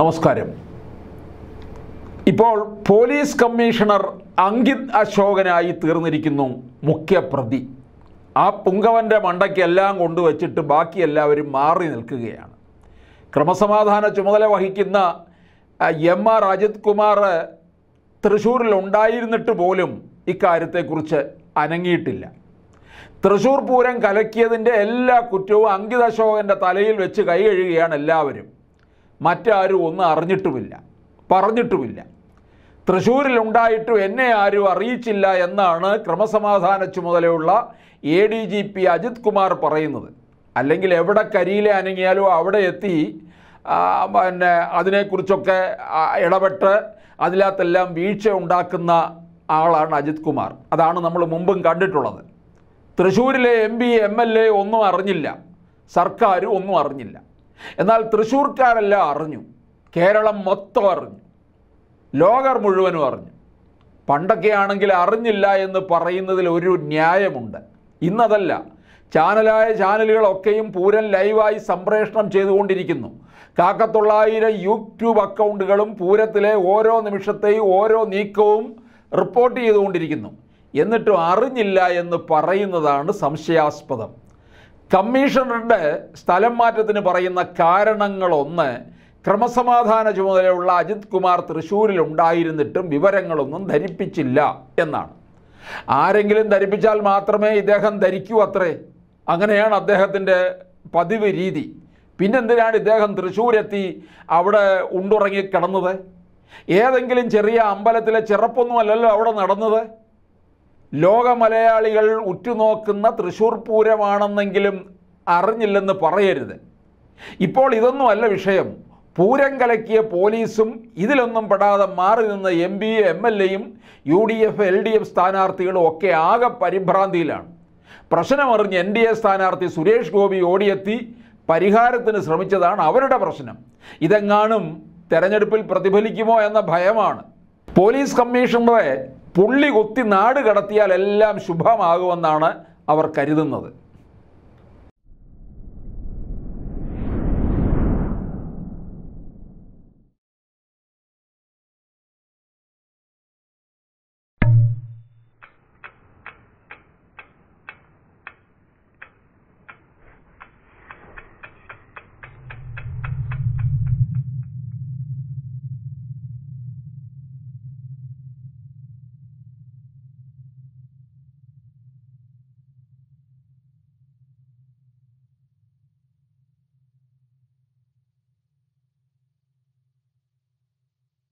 നമസ്കാരം ഇപ്പോൾ police commissioner Ankit അശോകനായി തീർന്നിരിക്കുന്നു മുഖ്യപ്രതി ആ പുങ്കവൻ്റെ മണ്ടയ്ക്ക് എല്ലാം കൊണ്ടുവച്ചിട്ട് ബാക്കി എല്ലാവരും മാറി നിൽക്കുകയാണ് ക്രമസമാധാന ചുമതല വഹിക്കുന്ന എം ആർ അജിത് കുമാർ തൃശ്ശൂരിൽ ഉണ്ടായിരുന്നിട്ട് പോലും ഇക്കാര്യത്തെക്കുറിച്ച് അനങ്ങിയിട്ടില്ല തൃശ്ശൂർ പൂരം കലക്കിയതിൻ്റെ എല്ലാ കുറ്റവും അങ്കിത് അശോകൻ്റെ തലയിൽ വെച്ച് കൈ കഴുകുകയാണ് എല്ലാവരും മറ്റാരും ഒന്നും അറിഞ്ഞിട്ടുമില്ല പറഞ്ഞിട്ടുമില്ല തൃശ്ശൂരിലുണ്ടായിട്ടും എന്നെ ആരും അറിയിച്ചില്ല എന്നാണ് ക്രമസമാധാന ചുമതലയുള്ള A D G P Ajith Kumar പറയുന്നത് അല്ലെങ്കിൽ എവിടെ കരിയിലെ അനങ്ങിയാലും അവിടെ എത്തി പിന്നെ അതിനെക്കുറിച്ചൊക്കെ ഇടപെട്ട് അതിലകത്തെല്ലാം വീഴ്ച ഉണ്ടാക്കുന്ന ആളാണ് അജിത് കുമാർ അതാണ് നമ്മൾ മുമ്പും കണ്ടിട്ടുള്ളത് തൃശ്ശൂരിലെ M P M L A ഒന്നും അറിഞ്ഞില്ല സർക്കാരും ഒന്നും അറിഞ്ഞില്ല എന്നാൽ തൃശ്ശൂർക്കാരെല്ലാം അറിഞ്ഞു കേരളം മൊത്തം അറിഞ്ഞു ലോകർ മുഴുവനും അറിഞ്ഞു പണ്ടൊക്കെ ആണെങ്കിൽ അറിഞ്ഞില്ല എന്ന് പറയുന്നതിൽ ഒരു ന്യായമുണ്ട് ഇന്നതല്ല ചാനലായ ചാനലുകളൊക്കെയും പൂരൻ ലൈവായി സംപ്രേഷണം ചെയ്തുകൊണ്ടിരിക്കുന്നു കാക്കത്തൊള്ളായിരം യൂട്യൂബ് അക്കൗണ്ടുകളും പൂരത്തിലെ ഓരോ നിമിഷത്തെയും ഓരോ നീക്കവും റിപ്പോർട്ട് ചെയ്തുകൊണ്ടിരിക്കുന്നു എന്നിട്ടും അറിഞ്ഞില്ല എന്ന് പറയുന്നതാണ് സംശയാസ്പദം കമ്മീഷണറുടെ സ്ഥലം മാറ്റത്തിന് പറയുന്ന കാരണങ്ങളൊന്ന് ക്രമസമാധാന ചുമതലയുള്ള അജിത് കുമാർ ഉണ്ടായിരുന്നിട്ടും വിവരങ്ങളൊന്നും ധരിപ്പിച്ചില്ല എന്നാണ് ആരെങ്കിലും ധരിപ്പിച്ചാൽ മാത്രമേ ഇദ്ദേഹം ധരിക്കൂ അത്രേ അങ്ങനെയാണ് അദ്ദേഹത്തിൻ്റെ പതിവ് രീതി പിന്നെന്തിനാണ് ഇദ്ദേഹം തൃശ്ശൂരെത്തി അവിടെ ഉണ്ടുറങ്ങി കിടന്നത് ഏതെങ്കിലും ചെറിയ അമ്പലത്തിലെ ചെറുപ്പൊന്നുമല്ലല്ലോ അവിടെ നടന്നത് ലോക മലയാളികൾ ഉറ്റുനോക്കുന്ന തൃശ്ശൂർ പൂരമാണെന്നെങ്കിലും അറിഞ്ഞില്ലെന്ന് പറയരുത് ഇപ്പോൾ ഇതൊന്നുമല്ല വിഷയം പൂരം കലക്കിയ പോലീസും ഇതിലൊന്നും പെടാതെ മാറി നിന്ന എം പി എം എൽ എയും U D F L D F സ്ഥാനാർത്ഥികളും ഒക്കെ ആകെ പരിഭ്രാന്തിയിലാണ് പ്രശ്നമറിഞ്ഞ് എൻ ഡി എ സ്ഥാനാർത്ഥി സുരേഷ് ഗോപി ഓടിയെത്തി പരിഹാരത്തിന് ശ്രമിച്ചതാണ് അവരുടെ പ്രശ്നം ഇതെങ്ങാനും തെരഞ്ഞെടുപ്പിൽ പ്രതിഫലിക്കുമോ എന്ന ഭയമാണ് പോലീസ് കമ്മീഷണറെ പുള്ളി കൊത്തി നാട് കടത്തിയാൽ എല്ലാം ശുഭമാകുമെന്നാണ് അവർ കരുതുന്നത്